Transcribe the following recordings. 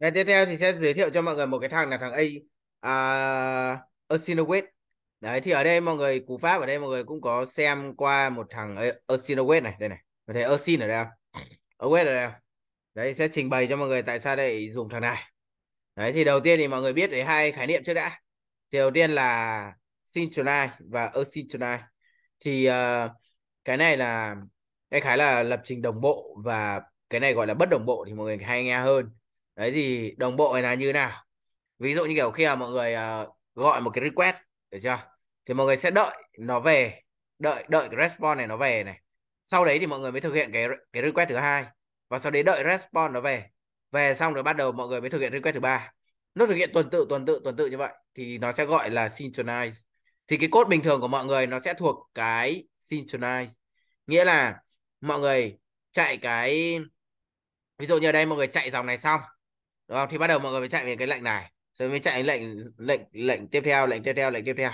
Ngày tiếp theo thì sẽ giới thiệu cho mọi người một cái thằng là thằng A uh, à, Asinowit. Đấy thì ở đây mọi người cú pháp ở đây mọi người cũng có xem qua một thằng Asinowit này, đây này. Có thấy Asin ở đây không? Await ở đây không? Đấy sẽ trình bày cho mọi người tại sao lại dùng thằng này. Đấy thì đầu tiên thì mọi người biết đấy hai khái niệm trước đã. Thì đầu tiên là synchronize và asynchronize. Thì uh, cái này là cái khái là lập trình đồng bộ và cái này gọi là bất đồng bộ thì mọi người hay nghe hơn đấy thì đồng bộ này là như nào ví dụ như kiểu khi mà mọi người à, gọi một cái request được chưa thì mọi người sẽ đợi nó về đợi đợi cái response này nó về này sau đấy thì mọi người mới thực hiện cái cái request thứ hai và sau đấy đợi response nó về về xong rồi bắt đầu mọi người mới thực hiện request thứ ba nó thực hiện tuần tự tuần tự tuần tự như vậy thì nó sẽ gọi là synchronize thì cái cốt bình thường của mọi người nó sẽ thuộc cái synchronize nghĩa là mọi người chạy cái ví dụ như ở đây mọi người chạy dòng này xong đúng không thì bắt đầu mọi người mới chạy về cái lệnh này rồi mới chạy lệnh lệnh lệnh tiếp theo lệnh tiếp theo lệnh tiếp theo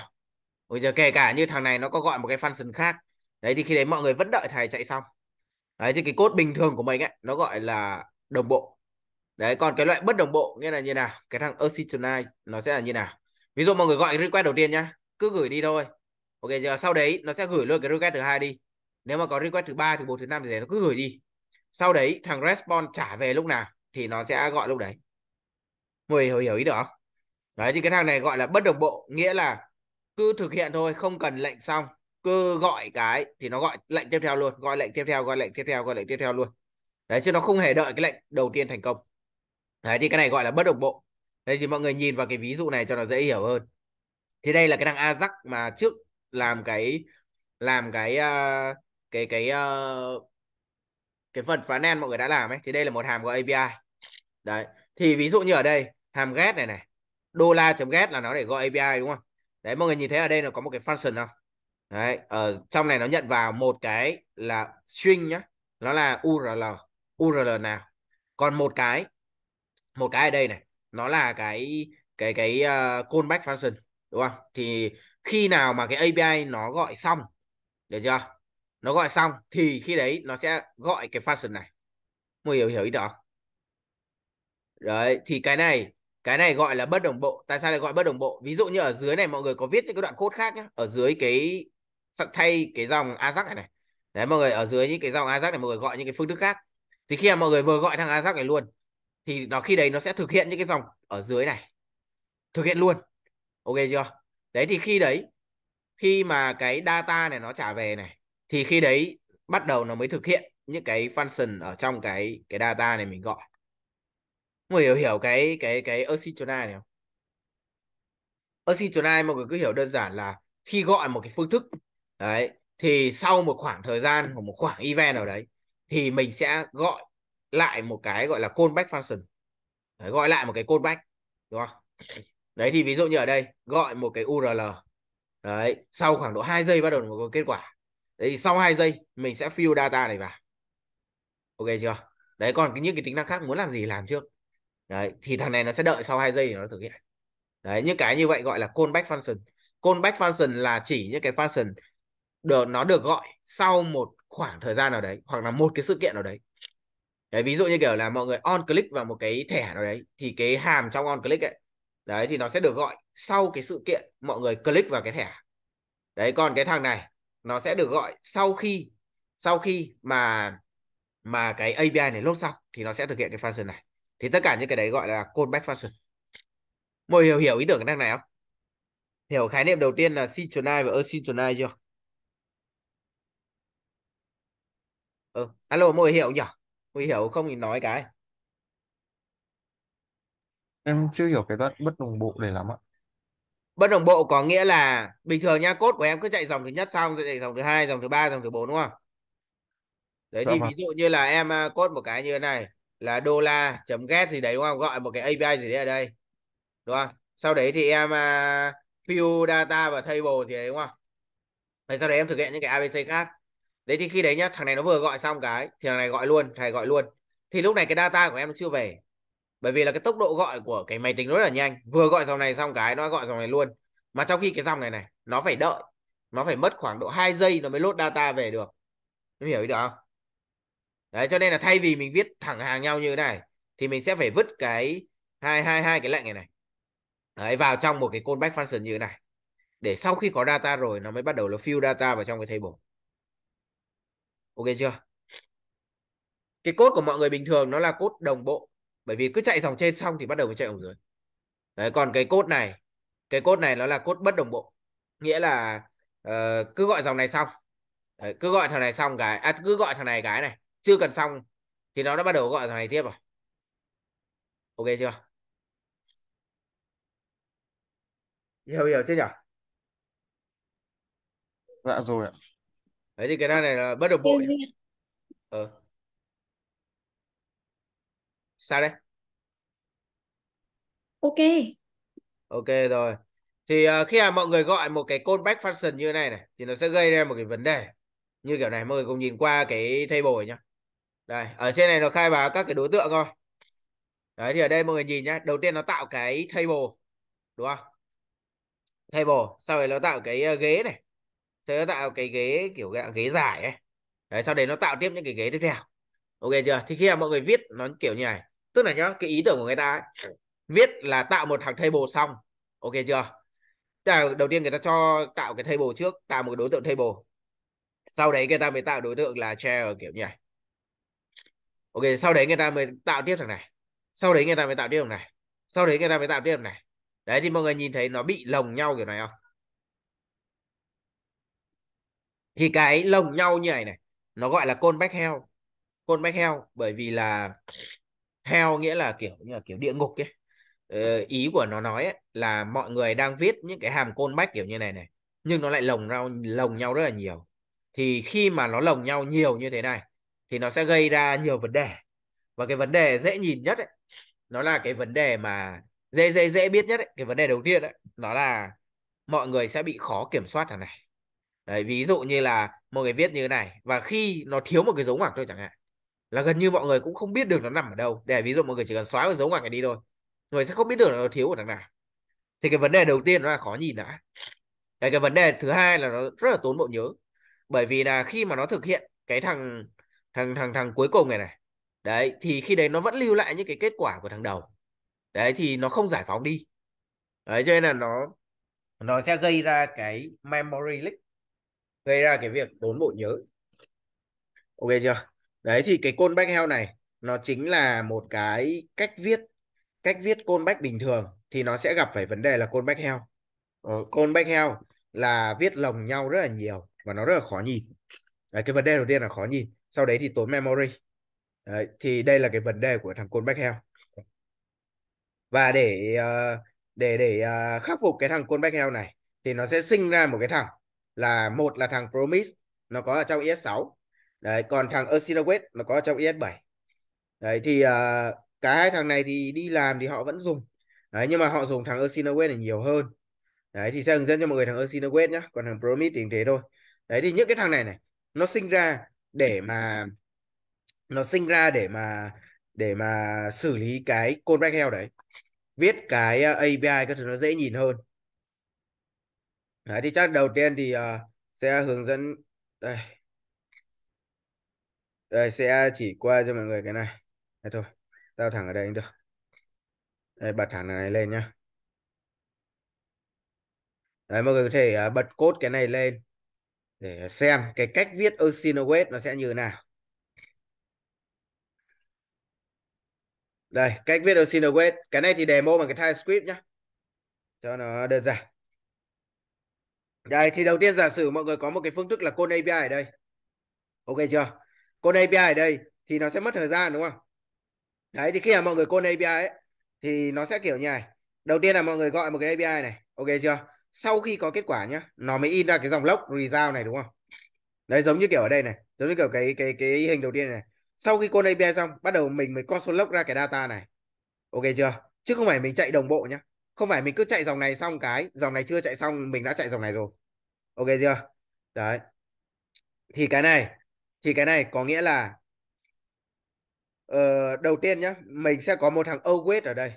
bây giờ kể cả như thằng này nó có gọi một cái function khác đấy thì khi đấy mọi người vẫn đợi thầy chạy xong đấy thì cái cốt bình thường của mình ấy nó gọi là đồng bộ đấy còn cái loại bất đồng bộ nghĩa là như nào cái thằng asynchronous nó sẽ là như nào ví dụ mọi người gọi cái request đầu tiên nhá cứ gửi đi thôi ok giờ sau đấy nó sẽ gửi luôn cái request thứ hai đi nếu mà có request thứ ba thứ bốn thứ năm thì nó cứ gửi đi sau đấy thằng response trả về lúc nào thì nó sẽ gọi lúc đấy Mày hiểu, hiểu ý được không? Đấy thì cái thằng này gọi là bất đồng bộ, nghĩa là cứ thực hiện thôi, không cần lệnh xong, cứ gọi cái thì nó gọi lệnh tiếp theo luôn, gọi lệnh tiếp theo, gọi lệnh tiếp theo, gọi lệnh tiếp theo luôn. Đấy chứ nó không hề đợi cái lệnh đầu tiên thành công. Đấy thì cái này gọi là bất đồng bộ. Đấy thì mọi người nhìn vào cái ví dụ này cho nó dễ hiểu hơn. Thì đây là cái thằng Ajax mà trước làm cái làm cái uh, cái cái uh, cái phần phá nen mọi người đã làm ấy thì đây là một hàm của API. Đấy. Thì ví dụ như ở đây hàm get này này đô la chấm get là nó để gọi API đúng không đấy mọi người nhìn thấy ở đây là có một cái function không đấy ở ờ, trong này nó nhận vào một cái là string nhá nó là url url nào còn một cái một cái ở đây này nó là cái cái cái uh, callback function đúng không thì khi nào mà cái API nó gọi xong được chưa nó gọi xong thì khi đấy nó sẽ gọi cái function này mọi người hiểu hiểu ý đó đấy thì cái này cái này gọi là bất đồng bộ tại sao lại gọi bất đồng bộ ví dụ như ở dưới này mọi người có viết những cái đoạn code khác nhá ở dưới cái thay cái dòng ajax này, này đấy mọi người ở dưới những cái dòng ajax này mọi người gọi những cái phương thức khác thì khi mà mọi người vừa gọi thằng ajax này luôn thì nó khi đấy nó sẽ thực hiện những cái dòng ở dưới này thực hiện luôn ok chưa đấy thì khi đấy khi mà cái data này nó trả về này thì khi đấy bắt đầu nó mới thực hiện những cái function ở trong cái cái data này mình gọi mọi người hiểu hiểu cái cái cái asynchronous này không asynchronous mọi người cứ hiểu đơn giản là khi gọi một cái phương thức đấy thì sau một khoảng thời gian hoặc một khoảng event nào đấy thì mình sẽ gọi lại một cái gọi là callback function đấy, gọi lại một cái callback đúng không đấy thì ví dụ như ở đây gọi một cái url đấy sau khoảng độ 2 giây bắt đầu có kết quả đấy thì sau 2 giây mình sẽ fill data này vào ok chưa đấy còn những cái tính năng khác muốn làm gì làm trước đấy thì thằng này nó sẽ đợi sau hai giây thì nó thực hiện đấy những cái như vậy gọi là callback function callback function là chỉ những cái function được nó được gọi sau một khoảng thời gian nào đấy hoặc là một cái sự kiện nào đấy đấy ví dụ như kiểu là mọi người on click vào một cái thẻ nào đấy thì cái hàm trong on click ấy đấy thì nó sẽ được gọi sau cái sự kiện mọi người click vào cái thẻ đấy còn cái thằng này nó sẽ được gọi sau khi sau khi mà mà cái API này load xong thì nó sẽ thực hiện cái function này thì tất cả những cái đấy gọi là callback function mọi hiểu hiểu ý tưởng cái này không hiểu khái niệm đầu tiên là synchronize và asynchronize chưa ừ. alo mọi hiểu nhỉ mọi hiểu không thì nói cái em chưa hiểu cái đoạn bất đồng bộ để lắm ạ bất đồng bộ có nghĩa là bình thường nha cốt của em cứ chạy dòng thứ nhất xong rồi chạy dòng thứ hai dòng thứ ba dòng thứ bốn đúng không đấy dạ thì mà. Vâng. ví dụ như là em à, cốt một cái như thế này là đô la chấm get gì đấy đúng không gọi một cái API gì đấy ở đây đúng không sau đấy thì em uh, fill data và table thì đấy đúng không rồi sau đấy em thực hiện những cái ABC khác đấy thì khi đấy nhá thằng này nó vừa gọi xong cái thì thằng này gọi luôn thằng này gọi luôn thì lúc này cái data của em nó chưa về bởi vì là cái tốc độ gọi của cái máy tính rất là nhanh vừa gọi dòng này xong cái nó gọi dòng này luôn mà trong khi cái dòng này này nó phải đợi nó phải mất khoảng độ 2 giây nó mới lốt data về được em hiểu ý được không đấy cho nên là thay vì mình viết thẳng hàng nhau như thế này thì mình sẽ phải vứt cái hai hai hai cái lệnh này này đấy, vào trong một cái callback function như thế này để sau khi có data rồi nó mới bắt đầu là fill data vào trong cái table ok chưa cái cốt của mọi người bình thường nó là cốt đồng bộ bởi vì cứ chạy dòng trên xong thì bắt đầu mới chạy dòng dưới đấy còn cái cốt này cái cốt này nó là cốt bất đồng bộ nghĩa là uh, cứ gọi dòng này xong đấy, cứ gọi thằng này xong cái à, cứ gọi thằng này cái này chưa cần xong thì nó đã bắt đầu gọi thằng này tiếp rồi ok chưa hiểu hiểu chưa nhỉ dạ rồi ạ đấy thì cái này là bắt đầu bộ ờ sao đấy ok ok rồi thì uh, khi mà mọi người gọi một cái callback function như thế này này thì nó sẽ gây ra một cái vấn đề như kiểu này mọi người cùng nhìn qua cái table nhá đây ở trên này nó khai báo các cái đối tượng thôi đấy thì ở đây mọi người nhìn nhá đầu tiên nó tạo cái table đúng không table sau đấy nó tạo cái ờ, ghế này sau nó tạo cái ghế kiểu dạng ghế dài ấy đấy sau đấy nó tạo tiếp những cái ghế tiếp theo ok chưa thì khi mà mọi người viết nó kiểu như này tức là nhá cái ý tưởng của người ta ấy, viết là tạo một thằng table xong ok chưa đầu tiên người ta cho tạo cái table trước tạo một cái đối tượng table sau đấy người ta mới tạo đối tượng là chair kiểu như này ok sau đấy người ta mới tạo tiếp thằng này sau đấy người ta mới tạo tiếp thằng này sau đấy người ta mới tạo tiếp thằng này đấy thì mọi người nhìn thấy nó bị lồng nhau kiểu này không thì cái lồng nhau như này này nó gọi là côn bách heo côn bách heo bởi vì là heo nghĩa là kiểu như là kiểu địa ngục ấy ờ, ý của nó nói ấy, là mọi người đang viết những cái hàm côn bách kiểu như này này nhưng nó lại lồng nhau lồng nhau rất là nhiều thì khi mà nó lồng nhau nhiều như thế này thì nó sẽ gây ra nhiều vấn đề và cái vấn đề dễ nhìn nhất ấy, nó là cái vấn đề mà dễ dễ dễ biết nhất ấy. cái vấn đề đầu tiên ấy, nó là mọi người sẽ bị khó kiểm soát thằng này Đấy, ví dụ như là mọi người viết như thế này và khi nó thiếu một cái dấu ngoặc thôi chẳng hạn là gần như mọi người cũng không biết được nó nằm ở đâu để ví dụ mọi người chỉ cần xóa một dấu ngoặc này đi thôi người sẽ không biết được nó thiếu ở đằng nào thì cái vấn đề đầu tiên nó là khó nhìn đã Đấy, cái vấn đề thứ hai là nó rất là tốn bộ nhớ bởi vì là khi mà nó thực hiện cái thằng thằng thằng thằng cuối cùng này này đấy thì khi đấy nó vẫn lưu lại những cái kết quả của thằng đầu đấy thì nó không giải phóng đi đấy cho nên là nó nó sẽ gây ra cái memory leak gây ra cái việc đốn bộ nhớ ok chưa đấy thì cái côn bách heo này nó chính là một cái cách viết cách viết côn bách bình thường thì nó sẽ gặp phải vấn đề là côn bách heo ờ, côn bách heo là viết lồng nhau rất là nhiều và nó rất là khó nhìn đấy, cái vấn đề đầu tiên là khó nhìn sau đấy thì tốn memory đấy, thì đây là cái vấn đề của thằng côn Hell và để ờ, để để ờ, khắc phục cái thằng côn Hell này thì nó sẽ sinh ra một cái thằng là một là thằng Promise nó có ở trong ES6 đấy còn thằng Oscillowate nó có ở trong ES7 đấy thì ờ, cả hai thằng này thì đi làm thì họ vẫn dùng đấy nhưng mà họ dùng thằng Oscillowate này nhiều hơn đấy thì sẽ hướng dẫn cho mọi người thằng Oscillowate nhé còn thằng Promise thì thế thôi đấy thì những cái thằng này này nó sinh ra để mà nó sinh ra để mà để mà xử lý cái code backend đấy viết cái ờ, API các thứ nó dễ nhìn hơn đấy thì chắc đầu tiên thì uh, sẽ hướng dẫn đây đây sẽ chỉ qua cho mọi người cái này đây thôi tao thẳng ở đây cũng được đây bật thẳng này lên nhá đấy mọi người có thể uh, bật cốt cái này lên để xem cái cách viết Oceanoway nó sẽ như nào. Đây, cách viết Oceanoway. Cái này thì demo bằng cái TypeScript nhé, Cho nó đơn giản. Đây, thì đầu tiên giả sử mọi người có một cái phương thức là code API ở đây. Ok chưa? Code API ở đây thì nó sẽ mất thời gian đúng không? Đấy, thì khi mà mọi người code API ấy, thì nó sẽ kiểu như này. Đầu tiên là mọi người gọi một cái API này. Ok chưa? sau khi có kết quả nhá nó mới in ra cái dòng lốc result này đúng không đấy giống như kiểu ở đây này giống như kiểu cái cái cái hình đầu tiên này sau khi con API xong bắt đầu mình mới con số lốc ra cái data này ok chưa chứ không phải mình chạy đồng bộ nhá không phải mình cứ chạy dòng này xong cái dòng này chưa chạy xong mình đã chạy dòng này rồi ok chưa đấy thì cái này thì cái này có nghĩa là uh, đầu tiên nhá mình sẽ có một thằng await ở đây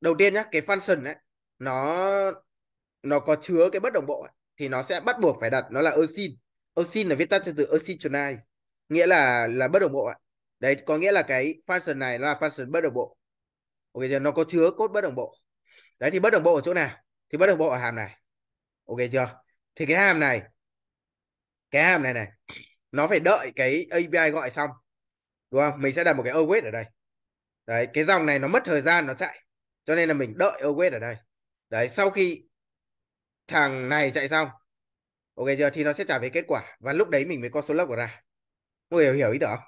đầu tiên nhá cái function đấy, nó nó có chứa cái bất đồng bộ ấy, thì nó sẽ bắt buộc phải đặt nó là oxin oxin là viết tắt cho từ oxygenized nghĩa là là bất đồng bộ ấy. đấy có nghĩa là cái function này nó là function bất đồng bộ ok chưa nó có chứa cốt bất đồng bộ đấy thì bất đồng bộ ở chỗ nào thì bất đồng bộ ở hàm này ok chưa thì cái hàm này cái hàm này này nó phải đợi cái API gọi xong đúng không mình sẽ đặt một cái await ở đây đấy cái dòng này nó mất thời gian nó chạy cho nên là mình đợi await ở đây đấy sau khi thằng này chạy xong ok chưa thì nó sẽ trả về kết quả và lúc đấy mình mới có số lốc của ra mọi người hiểu ý tưởng không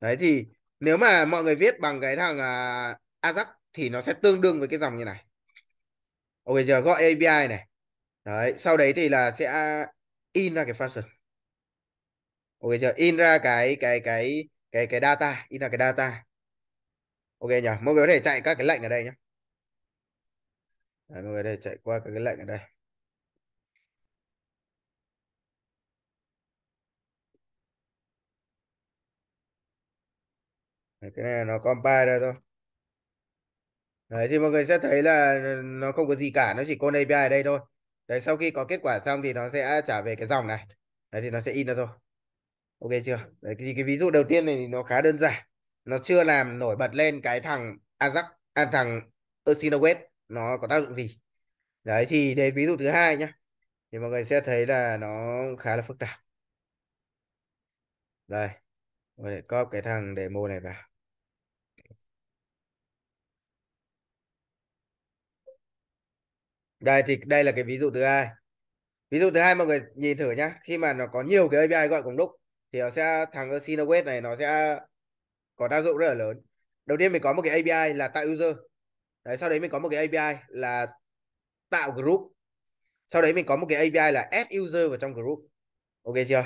đấy thì nếu mà mọi người viết bằng cái thằng uh, Ajax thì nó sẽ tương đương với cái dòng như này ok giờ gọi API này đấy sau đấy thì là sẽ in ra cái function ok giờ in ra cái cái cái cái cái data in ra cái data ok nhỉ mọi người có thể chạy các cái lệnh ở đây nhé Đấy, mọi người đây chạy qua cái lệnh ở đây Đấy, cái này nó compile ra thôi Đấy, thì mọi người sẽ thấy là nó không có gì cả nó chỉ con API ở đây thôi Đấy, sau khi có kết quả xong thì nó sẽ trả về cái dòng này Đấy, thì nó sẽ in ra thôi ok chưa Đấy, thì cái ví dụ đầu tiên này thì nó khá đơn giản nó chưa làm nổi bật lên cái thằng Ajax à, thằng Usinoweb nó có tác dụng gì đấy thì đến ví dụ thứ hai nhá thì mọi người sẽ thấy là nó khá là phức tạp đây mình để copy cái thằng demo này vào đây thì đây là cái ví dụ thứ hai ví dụ thứ hai mọi người nhìn thử nhá khi mà nó có nhiều cái API gọi cùng lúc thì nó sẽ thằng Sinoweb này nó sẽ có tác dụng rất là lớn đầu tiên mình có một cái API là tạo user đấy sau đấy mình có một cái API là tạo group sau đấy mình có một cái API là add user vào trong group ok chưa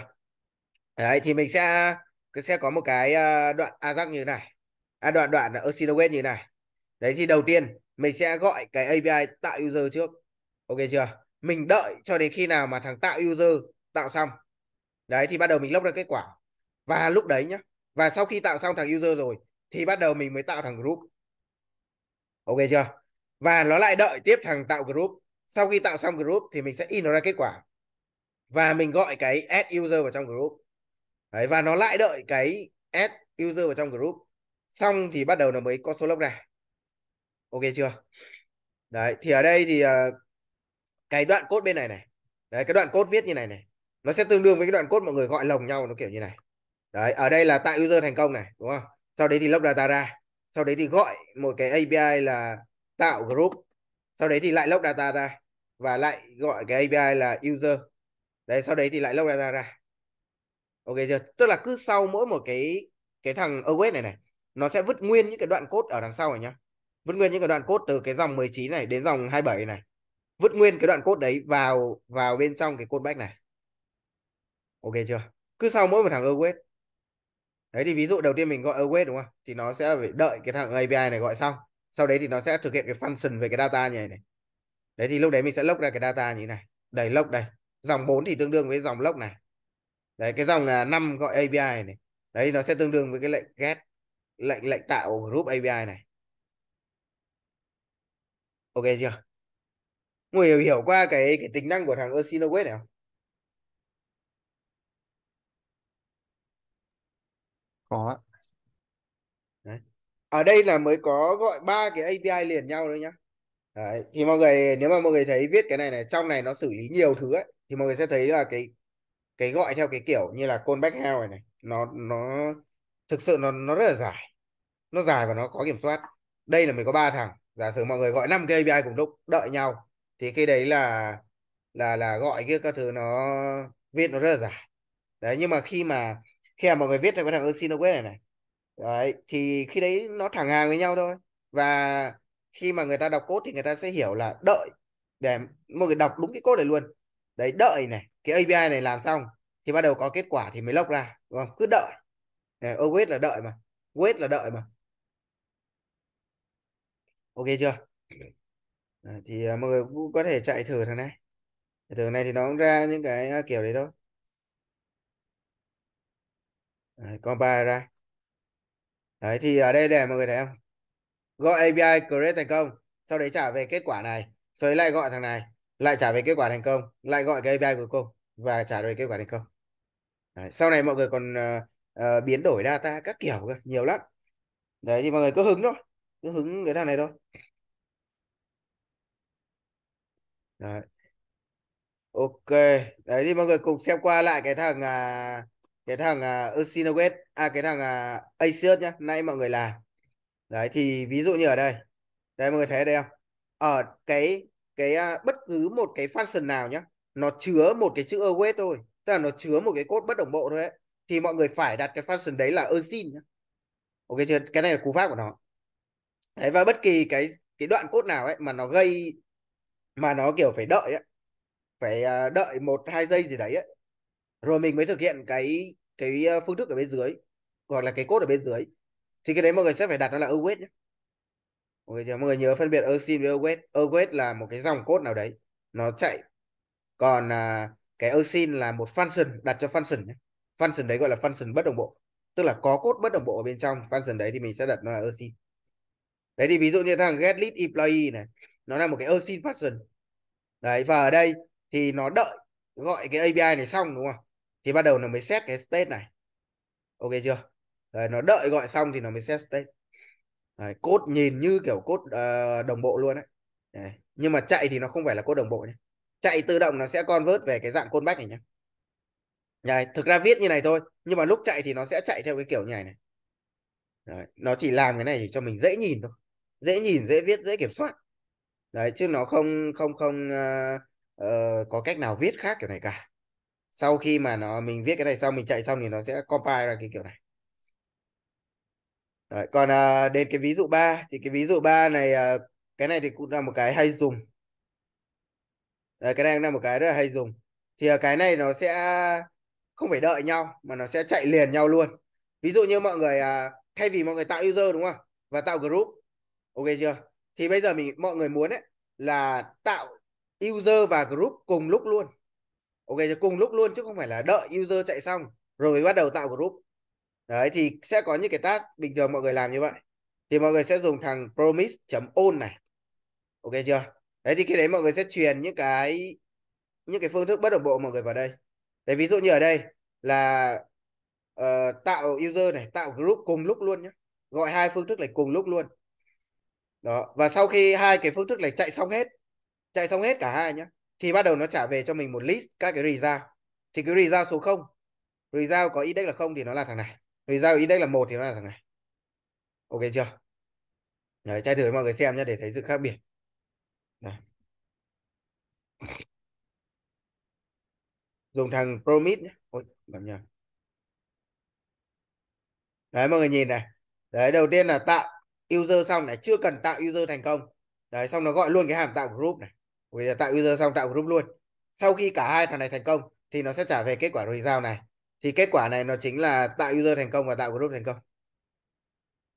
đấy thì mình sẽ sẽ có một cái ờ, đoạn Ajax à, như thế này à, đoạn đoạn là Osinoweb như thế này đấy thì đầu tiên mình sẽ gọi cái API tạo user trước ok chưa mình đợi cho đến khi nào mà thằng tạo user tạo xong đấy thì bắt đầu mình lốc ra kết quả và lúc đấy nhá và sau khi tạo xong thằng user rồi thì bắt đầu mình mới tạo thằng group ok chưa và nó lại đợi tiếp thằng tạo group sau khi tạo xong group thì mình sẽ in nó ra kết quả và mình gọi cái add user vào trong group Đấy, và nó lại đợi cái add user vào trong group xong thì bắt đầu nó mới có số lốc ra ok chưa đấy thì ở đây thì uh, cái đoạn cốt bên này này đấy cái đoạn cốt viết như này này nó sẽ tương đương với cái đoạn cốt mọi người gọi lồng nhau nó kiểu như này đấy ở đây là tạo user thành công này đúng không sau đấy thì lốc data ra sau đấy thì gọi một cái API là tạo group sau đấy thì lại lốc data ra và lại gọi cái API là user đấy sau đấy thì lại lốc data ra ok chưa tức là cứ sau mỗi một cái cái thằng await này này nó sẽ vứt nguyên những cái đoạn code ở đằng sau này nhá vứt nguyên những cái đoạn code từ cái dòng 19 này đến dòng 27 này vứt nguyên cái đoạn code đấy vào vào bên trong cái code back này ok chưa cứ sau mỗi một thằng await đấy thì ví dụ đầu tiên mình gọi await đúng không thì nó sẽ phải đợi cái thằng API này gọi xong sau đấy thì nó sẽ thực hiện cái function về cái data như này, này. đấy thì lúc đấy mình sẽ lốc ra cái data như thế này đầy lốc đây dòng 4 thì tương đương với dòng lốc này đấy cái dòng 5 à, gọi API này đấy nó sẽ tương đương với cái lệnh get lệnh lệnh tạo group API này ok chưa người hiểu, qua cái cái tính năng của thằng Async này không có Đấy. ở đây là mới có gọi ba cái API liền nhau đấy nhá Đấy. thì mọi người nếu mà mọi người thấy viết cái này này trong này nó xử lý nhiều thứ ấy thì mọi người sẽ thấy là cái cái gọi theo cái kiểu như là callback hell này này nó nó thực sự nó nó rất là dài nó dài và nó khó kiểm soát đây là mình có ba thằng giả sử mọi người gọi năm cái API cùng lúc đợi nhau thì cái đấy là là là gọi kia các thứ nó viết nó rất là dài đấy nhưng mà khi mà khi mà mọi người viết ra cái thằng Osinoquet này này đấy thì khi đấy nó thẳng hàng với nhau thôi và khi mà người ta đọc cốt thì người ta sẽ hiểu là đợi để mọi người đọc đúng cái cốt này luôn đấy đợi này cái API này làm xong thì bắt đầu có kết quả thì mới lốc ra đúng không cứ đợi này, là đợi mà wait là đợi mà ok chưa à, thì mọi người cũng có thể chạy thử thằng này thử này thì nó cũng ra những cái à, kiểu đấy thôi Đấy, compile ra đấy thì ở đây để mọi người thấy không gọi API create thành công sau đấy trả về kết quả này rồi lại gọi thằng này lại trả về kết quả thành công lại gọi cái API của cô và trả về kết quả thành công đấy, sau này mọi người còn uh, uh, biến đổi data các kiểu cơ, nhiều lắm đấy thì mọi người cứ hứng thôi cứ hứng cái thằng này thôi đấy. ok đấy thì mọi người cùng xem qua lại cái thằng uh, cái thằng uh, à, Usinoweb à cái thằng uh, à, Asius nhá nãy mọi người làm đấy thì ví dụ như ở đây đây mọi người thấy đây không ở cái cái uh, bất cứ một cái function nào nhá nó chứa một cái chữ await thôi tức là nó chứa một cái cốt bất đồng bộ thôi ấy. thì mọi người phải đặt cái function đấy là usin nhá ok chưa cái này là cú pháp của nó đấy và bất kỳ cái cái đoạn cốt nào ấy mà nó gây mà nó kiểu phải đợi ấy, phải đợi một hai giây gì đấy ấy, rồi mình mới thực hiện cái cái ờ, phương thức ở bên dưới hoặc là cái cốt ở bên dưới thì cái đấy mọi người sẽ phải đặt nó là await nhé mọi người, nhớ phân biệt async với await await là một cái dòng cốt nào đấy nó chạy còn à, cái async là một function đặt cho function nhé function đấy gọi là function bất đồng bộ tức là có cốt bất đồng bộ ở bên trong function đấy thì mình sẽ đặt nó là async đấy thì ví dụ như thằng get list employee này nó là một cái async function đấy và ở đây thì nó đợi gọi cái API này xong đúng không thì bắt đầu nó mới set cái state này ok chưa rồi nó đợi gọi xong thì nó mới set state Đấy, cốt nhìn như kiểu cốt uh, ờ, đồng bộ luôn đấy. đấy nhưng mà chạy thì nó không phải là cốt đồng bộ nhé chạy tự động nó sẽ convert về cái dạng côn bách này nhé đấy, thực ra viết như này thôi nhưng mà lúc chạy thì nó sẽ chạy theo cái kiểu như này này đấy, nó chỉ làm cái này để cho mình dễ nhìn thôi dễ nhìn dễ viết dễ kiểm soát đấy chứ nó không không không uh, uh, có cách nào viết khác kiểu này cả sau khi mà nó mình viết cái này xong mình chạy xong thì nó sẽ compile ra cái kiểu này Đấy, còn à, đến cái ví dụ 3 thì cái ví dụ 3 này à, cái này thì cũng là một cái hay dùng Đấy, cái này cũng là một cái rất là hay dùng thì à, cái này nó sẽ không phải đợi nhau mà nó sẽ chạy liền nhau luôn ví dụ như mọi người à, thay vì mọi người tạo user đúng không và tạo group ok chưa thì bây giờ mình mọi người muốn ấy là tạo user và group cùng lúc luôn ok cho cùng lúc luôn chứ không phải là đợi user chạy xong rồi mới bắt đầu tạo group đấy thì sẽ có những cái task bình thường mọi người làm như vậy thì mọi người sẽ dùng thằng promise.on này ok chưa đấy thì khi đấy mọi người sẽ truyền những cái những cái phương thức bất đồng bộ mọi người vào đây đấy ví dụ như ở đây là uh, tạo user này tạo group cùng lúc luôn nhé gọi hai phương thức này cùng lúc luôn đó và sau khi hai cái phương thức này chạy xong hết chạy xong hết cả hai nhé thì bắt đầu nó trả về cho mình một list các cái result thì cái result số 0 result có index là không thì nó là thằng này result index là một thì nó là thằng này ok chưa Đấy, trai thử mọi người xem nhé để thấy sự khác biệt Đấy. dùng thằng promise nhé ôi làm nhầm đấy mọi người nhìn này đấy đầu tiên là tạo user xong này chưa cần tạo user thành công đấy xong nó gọi luôn cái hàm tạo group này Bây giờ dạ, tạo user xong tạo group luôn. Sau khi cả hai thằng này thành công thì nó sẽ trả về kết quả result này. Thì kết quả này nó chính là tạo user thành công và tạo group thành công.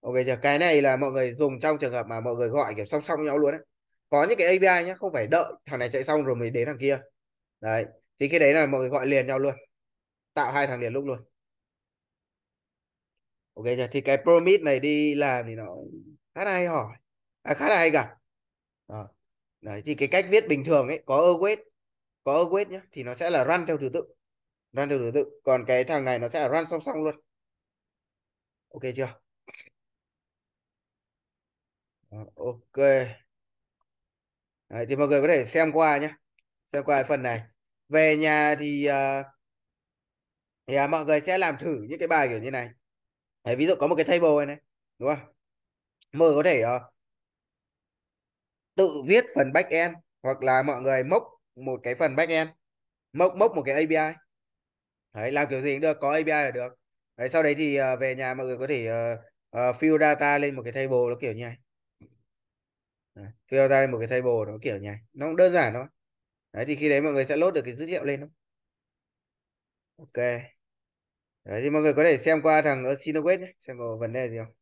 Ok giờ Cái này là mọi người dùng trong trường hợp mà mọi người gọi kiểu song song nhau luôn đấy. Có những cái API nhé không phải đợi thằng này chạy xong rồi mới đến thằng kia. Đấy. Thì khi đấy là mọi người gọi liền nhau luôn. Tạo hai thằng liền lúc luôn. Ok giờ Thì cái promise này đi làm thì nó khá là hay hỏi. À, khá là hay cả. Đấy, thì cái cách viết bình thường ấy có await có await nhé thì nó sẽ là run theo thứ tự run theo thứ tự còn cái thằng này nó sẽ là run song song luôn ok chưa ok Đấy, thì mọi người có thể xem qua nhé xem qua phần này về nhà thì uh, thì uh, mọi người sẽ làm thử những cái bài kiểu như này Đấy, ví dụ có một cái table này, này đúng không mọi người có thể uh, tự viết phần backend hoặc là mọi người mốc một cái phần backend mốc mốc một cái API đấy, làm kiểu gì cũng được có API là được đấy, sau đấy thì uh, về nhà mọi người có thể uh, uh, fill data lên một cái table nó kiểu như này đấy, fill data lên một cái table nó kiểu như này nó cũng đơn giản thôi đấy thì khi đấy mọi người sẽ load được cái dữ liệu lên thôi ok đấy thì mọi người có thể xem qua thằng ở nhé xem có vấn đề gì không